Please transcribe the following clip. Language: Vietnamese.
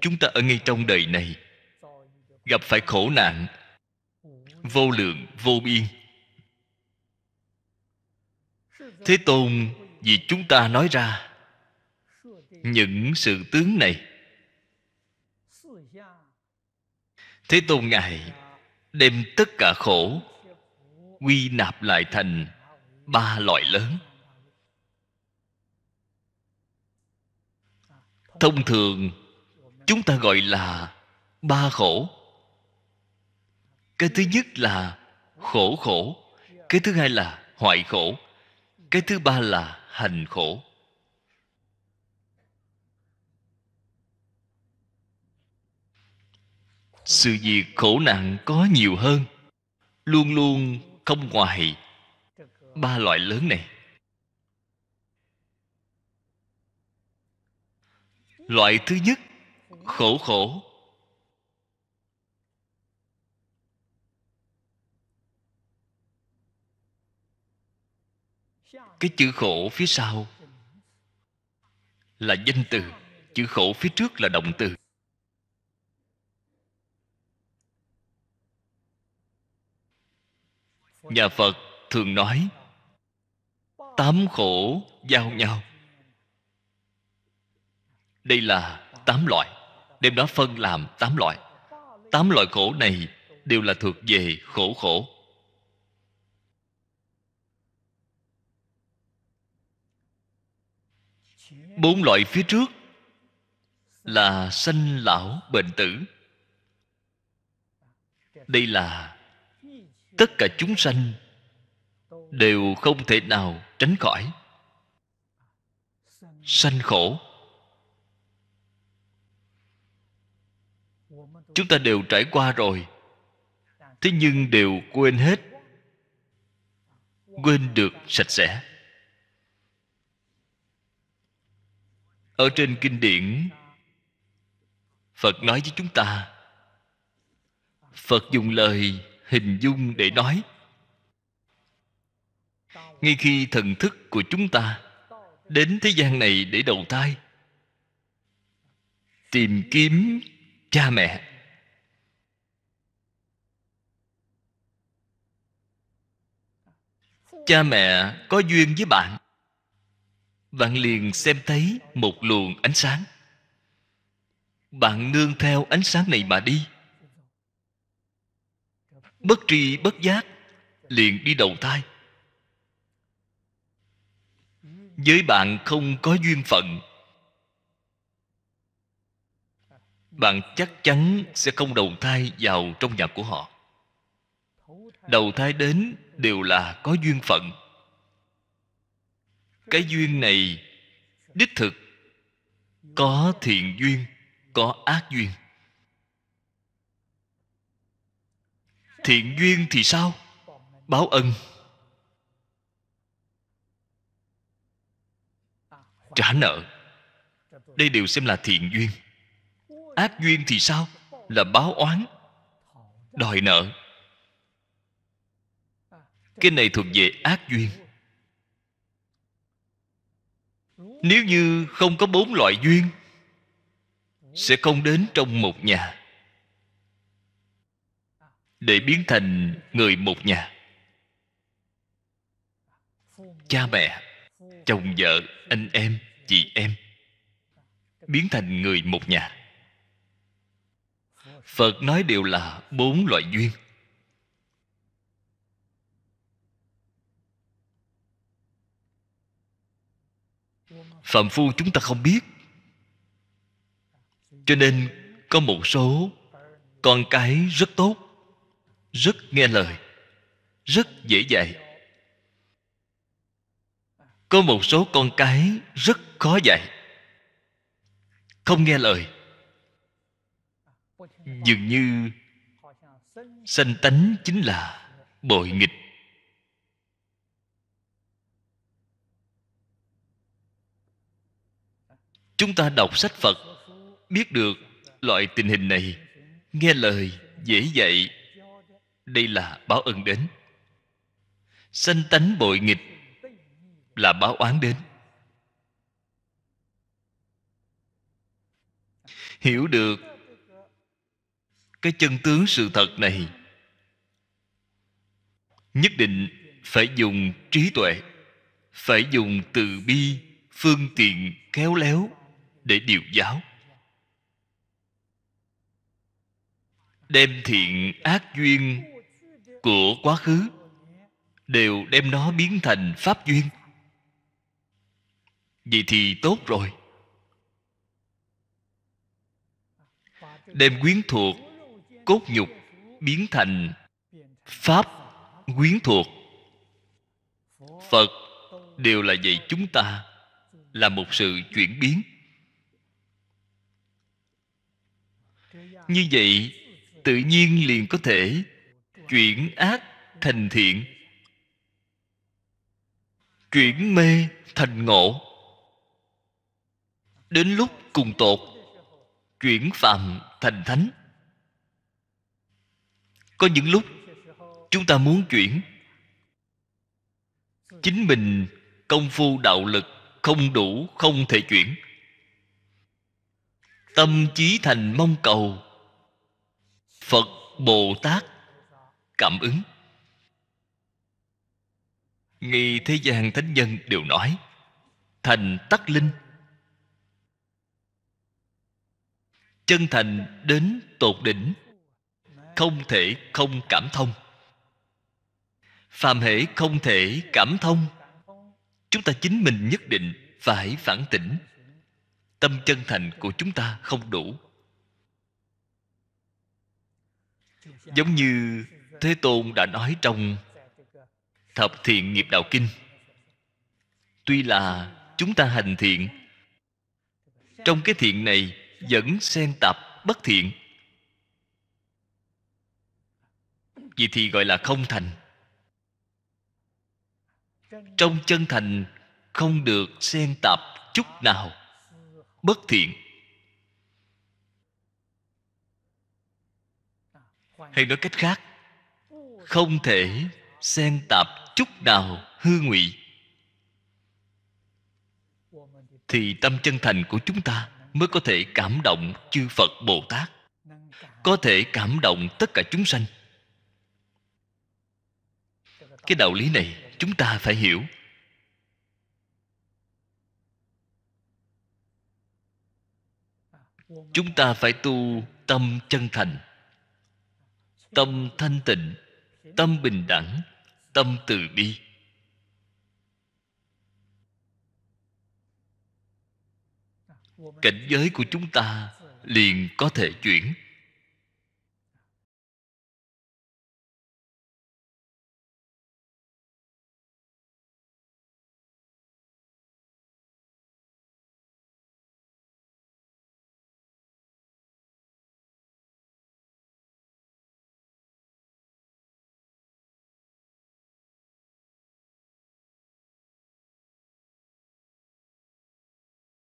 chúng ta ở ngay trong đời này gặp phải khổ nạn vô lượng vô biên thế tôn vì chúng ta nói ra những sự tướng này thế tôn ngài đem tất cả khổ quy nạp lại thành ba loại lớn thông thường chúng ta gọi là ba khổ cái thứ nhất là khổ khổ cái thứ hai là hoại khổ cái thứ ba là hành khổ sự việc khổ nạn có nhiều hơn luôn luôn không ngoài ba loại lớn này loại thứ nhất khổ khổ cái chữ khổ phía sau là danh từ chữ khổ phía trước là động từ nhà phật thường nói tám khổ giao nhau đây là tám loại đem nó phân làm tám loại tám loại khổ này đều là thuộc về khổ khổ bốn loại phía trước là sanh lão bệnh tử đây là tất cả chúng sanh đều không thể nào tránh khỏi sanh khổ chúng ta đều trải qua rồi thế nhưng đều quên hết quên được sạch sẽ ở trên kinh điển phật nói với chúng ta phật dùng lời hình dung để nói ngay khi thần thức của chúng ta đến thế gian này để đầu thai tìm kiếm cha mẹ cha mẹ có duyên với bạn bạn liền xem thấy một luồng ánh sáng bạn nương theo ánh sáng này mà đi bất tri bất giác liền đi đầu thai với bạn không có duyên phận bạn chắc chắn sẽ không đầu thai vào trong nhà của họ đầu thai đến đều là có duyên phận cái duyên này đích thực có thiện duyên có ác duyên thiện duyên thì sao báo ân trả nợ đây đều xem là thiện duyên ác duyên thì sao là báo oán đòi nợ cái này thuộc về ác duyên nếu như không có bốn loại duyên sẽ không đến trong một nhà để biến thành người một nhà cha mẹ chồng vợ anh em chị em biến thành người một nhà phật nói đều là bốn loại duyên phạm phu chúng ta không biết cho nên có một số con cái rất tốt rất nghe lời rất dễ dạy có một số con cái rất khó dạy không nghe lời dường như sanh tánh chính là bội nghịch chúng ta đọc sách phật biết được loại tình hình này nghe lời dễ dạy đây là báo ân đến sanh tánh bội nghịch là báo oán đến hiểu được cái chân tướng sự thật này nhất định phải dùng trí tuệ phải dùng từ bi phương tiện khéo léo để điều giáo đem thiện ác duyên của quá khứ đều đem nó biến thành pháp duyên vậy thì tốt rồi đem quyến thuộc cốt nhục biến thành pháp quyến thuộc phật đều là vậy chúng ta là một sự chuyển biến như vậy tự nhiên liền có thể chuyển ác thành thiện chuyển mê thành ngộ đến lúc cùng tột chuyển phạm thành thánh có những lúc chúng ta muốn chuyển chính mình công phu đạo lực không đủ không thể chuyển tâm trí thành mong cầu phật bồ tát cảm ứng nghi thế gian thánh nhân đều nói thành tắc linh chân thành đến tột đỉnh không thể không cảm thông phàm hễ không thể cảm thông chúng ta chính mình nhất định phải phản tỉnh tâm chân thành của chúng ta không đủ giống như thế tôn đã nói trong thập thiện nghiệp đạo kinh tuy là chúng ta hành thiện trong cái thiện này vẫn xen tạp bất thiện vì thì gọi là không thành trong chân thành không được xen tạp chút nào bất thiện hay nói cách khác không thể xen tạp chút nào hư ngụy thì tâm chân thành của chúng ta mới có thể cảm động chư phật bồ tát có thể cảm động tất cả chúng sanh cái đạo lý này chúng ta phải hiểu chúng ta phải tu tâm chân thành tâm thanh tịnh tâm bình đẳng tâm từ bi cảnh giới của chúng ta liền có thể chuyển